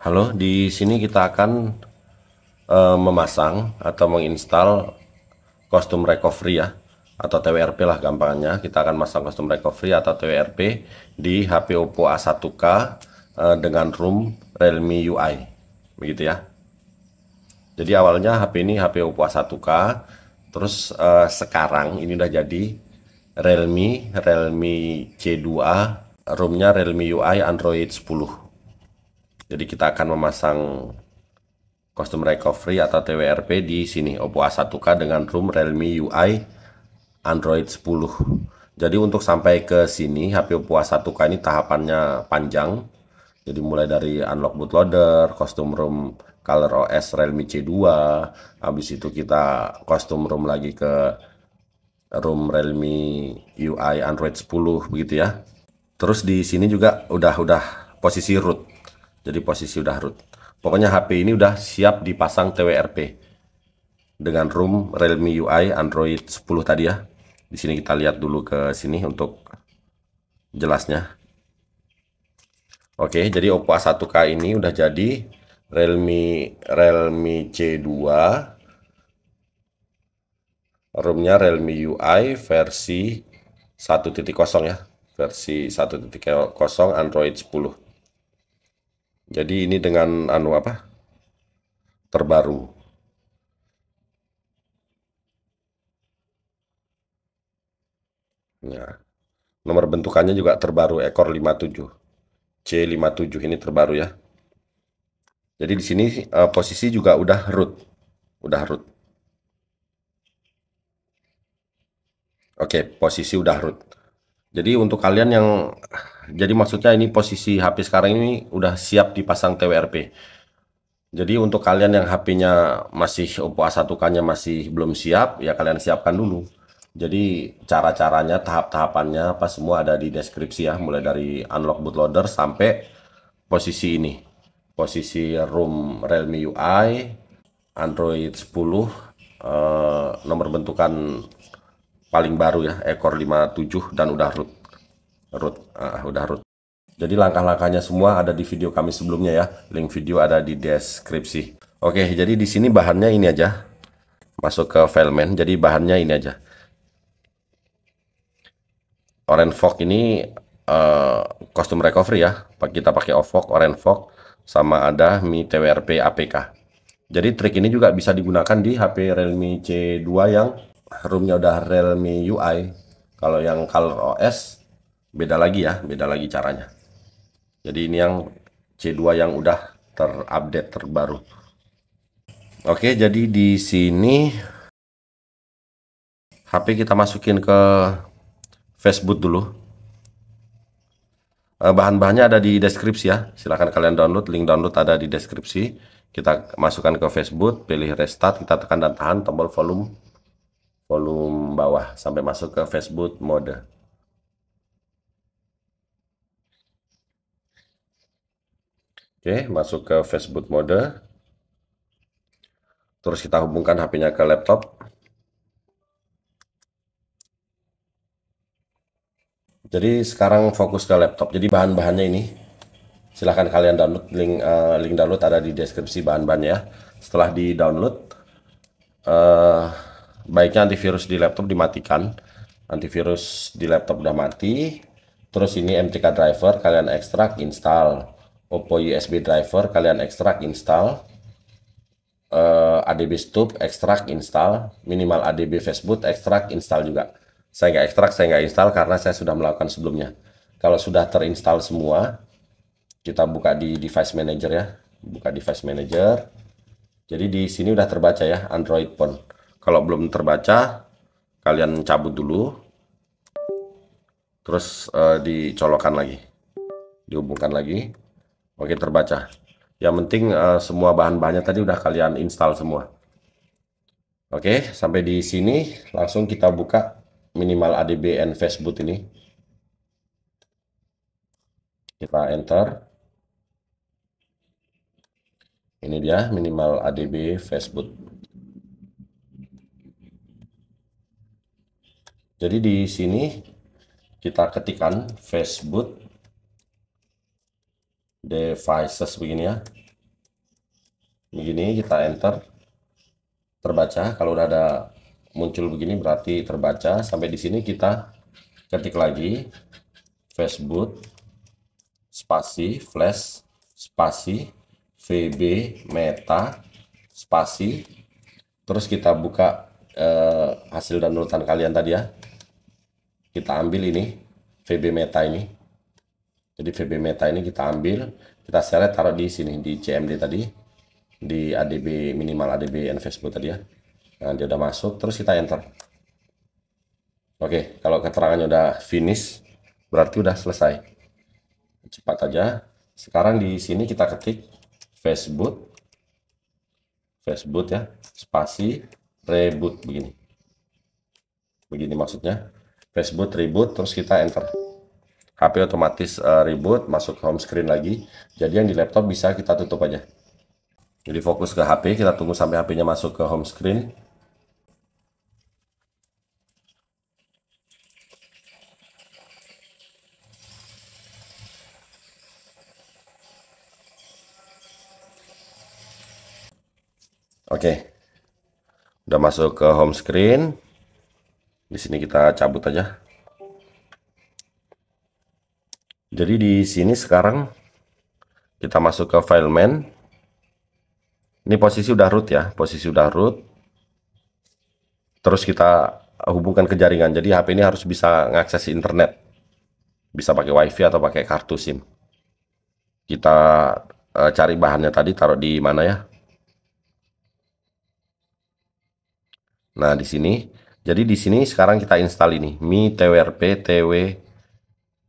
Halo, di sini kita akan uh, memasang atau menginstal kostum recovery ya atau TWRP lah gampangnya. Kita akan masang kostum recovery atau TWRP di HP Oppo A1K uh, eh, dengan rom Realme UI. Begitu ya. Jadi awalnya HP ini HP Oppo A1K, terus uh, sekarang ini udah jadi Realme, Realme c 2 ROM-nya Realme UI Android 10. Jadi kita akan memasang custom recovery atau TWRP di sini Oppo A1K dengan room Realme UI Android 10. Jadi untuk sampai ke sini HP Oppo A1K ini tahapannya panjang. Jadi mulai dari unlock bootloader, custom room color OS Realme C2, habis itu kita custom room lagi ke room Realme UI Android 10 begitu ya. Terus di sini juga udah udah posisi root. Jadi posisi udah root. Pokoknya HP ini udah siap dipasang TWRP dengan room Realme UI Android 10 tadi ya. Di sini kita lihat dulu ke sini untuk jelasnya. Oke, jadi Oppo A1K ini udah jadi Realme Realme C2 roomnya Realme UI versi 1.0 ya versi 1.0 Android 10 jadi ini dengan anu apa terbaru ya nomor bentukannya juga terbaru ekor 57 C57 ini terbaru ya jadi di sini uh, posisi juga udah root udah root Oke, posisi udah root. Jadi untuk kalian yang jadi maksudnya ini posisi HP sekarang ini udah siap dipasang TWRP. Jadi untuk kalian yang HP-nya masih Oppo a 1 nya masih belum siap, ya kalian siapkan dulu. Jadi cara-caranya, tahap-tahapannya apa semua ada di deskripsi ya, mulai dari unlock bootloader sampai posisi ini. Posisi room Realme UI, Android 10, eh, nomor bentukan paling baru ya, ekor 57 dan udah root root uh, udah root jadi langkah-langkahnya semua ada di video kami sebelumnya ya link video ada di deskripsi oke jadi di sini bahannya ini aja masuk ke file jadi bahannya ini aja orange fog ini uh, custom recovery ya kita pakai ofog orange fog sama ada mi twrp apk jadi trik ini juga bisa digunakan di HP Realme C2 yang roomnya udah Realme UI. Kalau yang Color OS beda lagi ya beda lagi caranya jadi ini yang C2 yang udah terupdate terbaru oke jadi di sini HP kita masukin ke Facebook dulu eh, bahan-bahannya ada di deskripsi ya silahkan kalian download link download ada di deskripsi kita masukkan ke Facebook pilih restart kita tekan dan tahan tombol volume volume bawah sampai masuk ke Facebook mode Oke, masuk ke Facebook mode. Terus kita hubungkan HP-nya ke laptop. Jadi sekarang fokus ke laptop. Jadi bahan-bahannya ini silahkan kalian download link uh, link download ada di deskripsi bahan-bahannya ya. Setelah di download uh, eh, baiknya antivirus di laptop dimatikan. Antivirus di laptop udah mati. Terus ini MTK driver kalian ekstrak install Oppo USB driver kalian ekstrak install uh, eh, ADB Stub ekstrak install minimal ADB Facebook ekstrak install juga saya nggak ekstrak saya nggak install karena saya sudah melakukan sebelumnya kalau sudah terinstall semua kita buka di device manager ya buka device manager jadi di sini udah terbaca ya Android phone kalau belum terbaca kalian cabut dulu terus uh, dicolokkan lagi dihubungkan lagi Oke terbaca. Yang penting uh, semua bahan-bahannya tadi udah kalian install semua. Oke, sampai di sini langsung kita buka minimal ADB and Facebook ini. Kita enter. Ini dia minimal ADB Facebook. Jadi di sini kita ketikkan Facebook devices begini ya begini kita enter terbaca kalau udah ada muncul begini berarti terbaca sampai di sini kita ketik lagi Facebook spasi flash spasi VB meta spasi terus kita buka eh, hasil downloadan kalian tadi ya kita ambil ini VB meta ini jadi VB Meta ini kita ambil, kita select taruh di sini di CMD tadi di ADB minimal ADB Facebook tadi ya. Nah, dia udah masuk terus kita enter. Oke, kalau keterangannya udah finish berarti udah selesai. Cepat aja. Sekarang di sini kita ketik Facebook Facebook ya, spasi reboot begini. Begini maksudnya. Facebook reboot terus kita enter. HP otomatis uh, eh, reboot, masuk home screen lagi. Jadi yang di laptop bisa kita tutup aja. Jadi fokus ke HP, kita tunggu sampai HP-nya masuk ke home screen. Oke. Okay. Udah masuk ke home screen. Di sini kita cabut aja jadi di sini sekarang kita masuk ke file main ini posisi udah root ya posisi udah root terus kita hubungkan ke jaringan jadi HP ini harus bisa mengakses internet bisa pakai wifi atau pakai kartu SIM kita eh, cari bahannya tadi taruh di mana ya nah di sini jadi di sini sekarang kita install ini mi twrp tw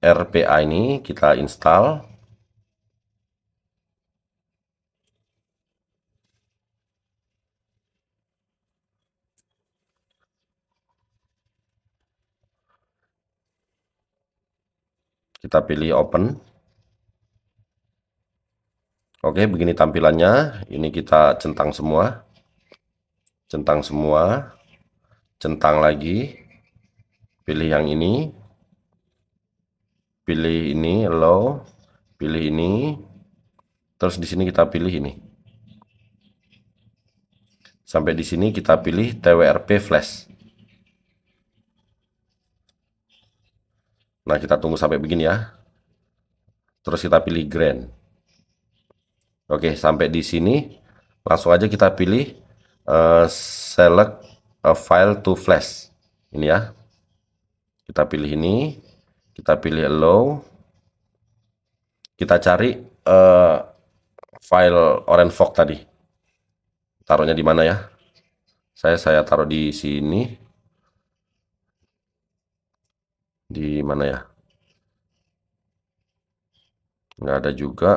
RPA ini kita install kita pilih open Oke begini tampilannya ini kita centang semua centang semua centang lagi pilih yang ini pilih ini low pilih ini terus di sini kita pilih ini sampai di sini kita pilih TWRP flash nah kita tunggu sampai begini ya terus kita pilih grand oke sampai di sini langsung aja kita pilih uh, select a file to flash ini ya kita pilih ini kita pilih allow kita cari uh, file orange fog tadi taruhnya di mana ya saya saya taruh di sini di mana ya nggak ada juga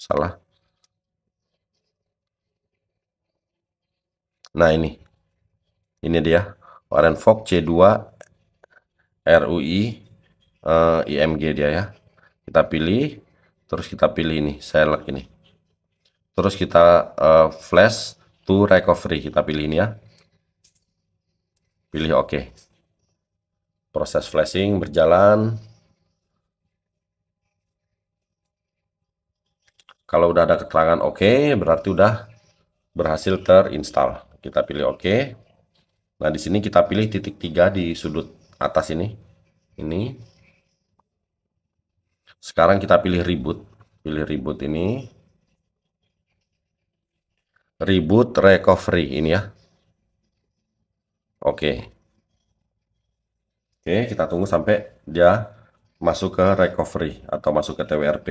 salah nah ini ini dia orange fog C2 RUI uh, eh, IMG dia ya kita pilih terus kita pilih ini select ini terus kita uh, flash to recovery kita pilih ini ya pilih oke okay. proses flashing berjalan kalau udah ada keterangan oke okay, berarti udah berhasil terinstall kita pilih oke okay. nah di sini kita pilih titik tiga di sudut atas ini ini sekarang kita pilih reboot pilih reboot ini reboot recovery ini ya oke oke kita tunggu sampai dia masuk ke recovery atau masuk ke TWRP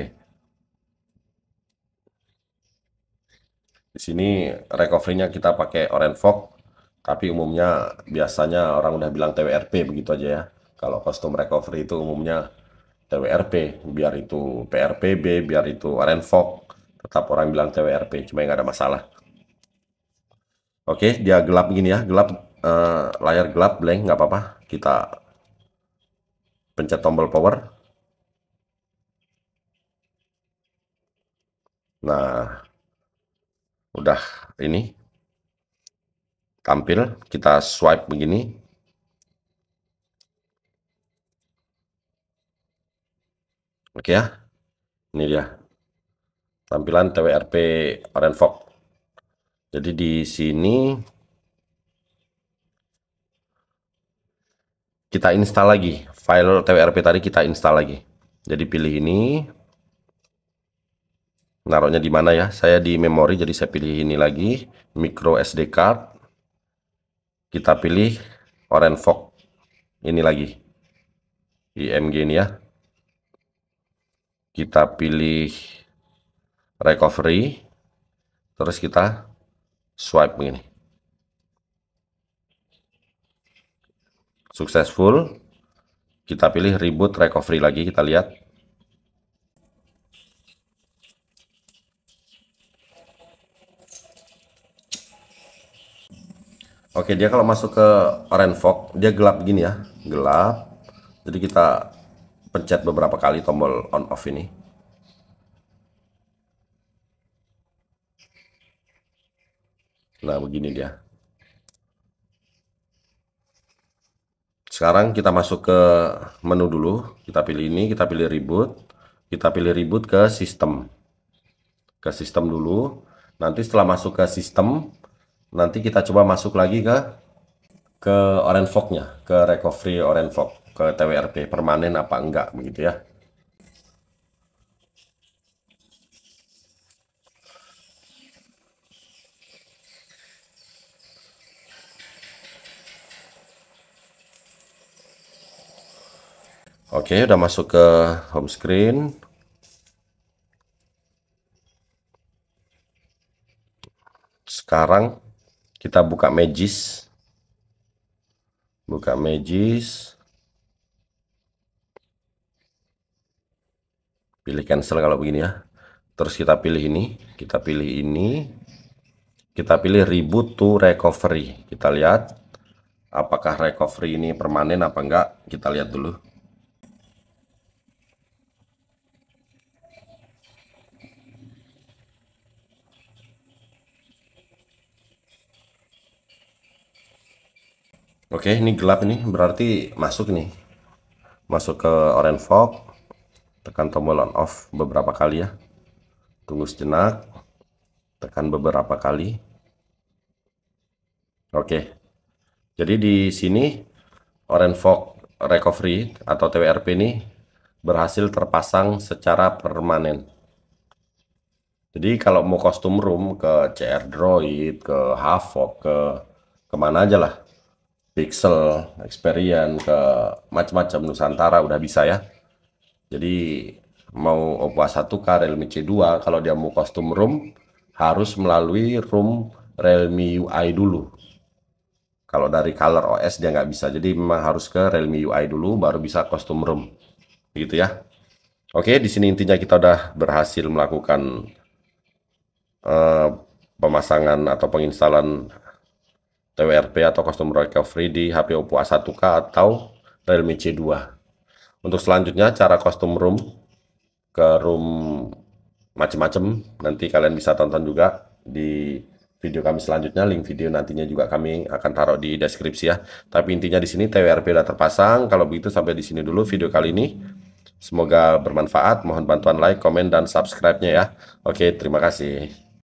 di sini recovery-nya kita pakai orange fog tapi umumnya biasanya orang udah bilang TWRP begitu aja ya. Kalau custom recovery itu umumnya TWRP, biar itu PRPB, biar itu Arenfog, tetap orang bilang TWRP, cuma nggak ada masalah. Oke, dia gelap gini ya, gelap uh, layar gelap blank nggak apa-apa. Kita pencet tombol power. Nah, udah ini tampil kita swipe begini oke ya ini dia tampilan TWRP Orange Fox jadi di sini kita install lagi file TWRP tadi kita install lagi jadi pilih ini naruhnya di mana ya saya di memori jadi saya pilih ini lagi micro SD card kita pilih orange fog ini lagi IMG ini ya kita pilih recovery terus kita swipe begini successful kita pilih reboot recovery lagi kita lihat Oke, dia kalau masuk ke Orange Fog, dia gelap gini ya, gelap. Jadi kita pencet beberapa kali tombol on off ini. Nah, begini dia. Sekarang kita masuk ke menu dulu, kita pilih ini, kita pilih reboot, kita pilih reboot ke sistem. Ke sistem dulu. Nanti setelah masuk ke sistem, nanti kita coba masuk lagi ke ke orange nya ke recovery orange fog ke TWRP permanen apa enggak begitu ya Oke, udah masuk ke home screen. Sekarang kita buka magis buka magis pilih cancel kalau begini ya terus kita pilih ini kita pilih ini kita pilih reboot to recovery kita lihat apakah recovery ini permanen apa enggak kita lihat dulu Oke, ini gelap ini berarti masuk nih. Masuk ke orange fog. Tekan tombol on off beberapa kali ya. Tunggu sejenak. Tekan beberapa kali. Oke. Jadi di sini orange fog recovery atau TWRP ini berhasil terpasang secara permanen. Jadi kalau mau custom room ke CR Droid, ke Havok, ke kemana aja lah Pixel, Experian ke macam-macam Nusantara udah bisa ya. Jadi mau Oppo A1K, Realme C2 kalau dia mau custom room harus melalui room Realme UI dulu. Kalau dari color OS dia nggak bisa. Jadi memang harus ke Realme UI dulu baru bisa custom room. Gitu ya. Oke, di sini intinya kita udah berhasil melakukan uh, pemasangan atau penginstalan TWRP atau custom Recovery di HP Oppo A1K atau Realme C2. Untuk selanjutnya cara custom room ke room macam-macam nanti kalian bisa tonton juga di video kami selanjutnya link video nantinya juga kami akan taruh di deskripsi ya tapi intinya di sini TWRP sudah terpasang kalau begitu sampai di sini dulu video kali ini semoga bermanfaat mohon bantuan like komen dan subscribe-nya ya oke terima kasih